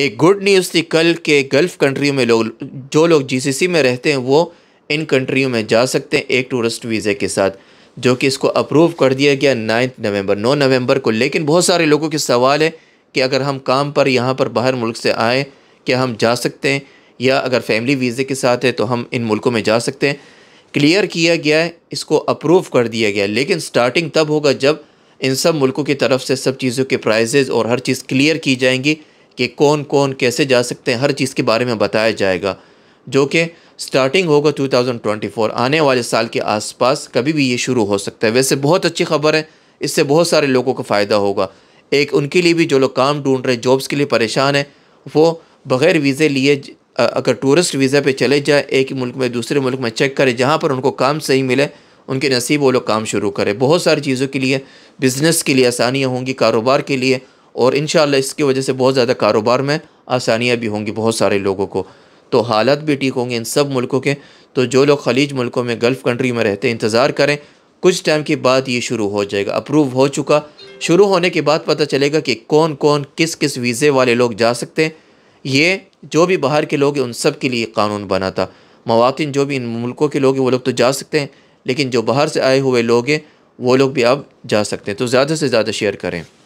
एक good news थी कल के गल्फ़ कंट्रियों में लोग जो लोग जीसीसी में रहते हैं वो इन कंट्रियों में जा सकते हैं एक टूरिस्ट वीज़े के साथ जो कि इसको अप्रूव कर दिया गया नाइन्थ नवंबर नौ नवंबर को लेकिन बहुत सारे लोगों के सवाल है कि अगर हम काम पर यहाँ पर बाहर मुल्क से आए क्या हम जा सकते हैं या अगर फैमिली वीज़े के साथ है तो हम इन मुल्कों में जा सकते हैं क्लियर किया गया है इसको अप्रूव कर दिया गया लेकिन स्टार्टिंग तब होगा जब इन सब मुल्कों की तरफ से सब चीज़ों के प्राइजेज़ और हर चीज़ क्लियर की जाएंगी कि कौन कौन कैसे जा सकते हैं हर चीज़ के बारे में बताया जाएगा जो कि स्टार्टिंग होगा 2024 आने वाले साल के आसपास कभी भी ये शुरू हो सकता है वैसे बहुत अच्छी खबर है इससे बहुत सारे लोगों को फ़ायदा होगा एक उनके लिए भी जो लोग काम ढूंढ रहे हैं जॉब्स के लिए परेशान है वो बग़ैर वीज़े लिए अगर टूरिस्ट वीज़ा पे चले जाए एक मुल्क में दूसरे मुल्क में चेक करें जहाँ पर उनको काम सही मिले उनके नसीब वो लोग काम शुरू करें बहुत सारी चीज़ों के लिए बिज़नेस के लिए आसानियाँ होंगी कारोबार के लिए और इन इसकी वजह से बहुत ज़्यादा कारोबार में आसानियाँ भी होंगी बहुत सारे लोगों को तो हालात भी ठीक होंगे इन सब मुल्कों के तो जो लोग खलीज मुल्कों में गल्फ़ कंट्री में रहते हैं इंतज़ार करें कुछ टाइम के बाद ये शुरू हो जाएगा अप्रूव हो चुका शुरू होने के बाद पता चलेगा कि कौन कौन किस किस वीज़े वाले लोग जा सकते हैं ये जो भी बाहर के लोग हैं उन सब के लिए कानून बना था मवाकिन जो भी इन मुल्कों के लोग हैं वो लोग तो जा सकते हैं लेकिन जो बाहर से आए हुए लोग हैं वो लोग भी अब जा सकते हैं तो ज़्यादा से ज़्यादा शेयर करें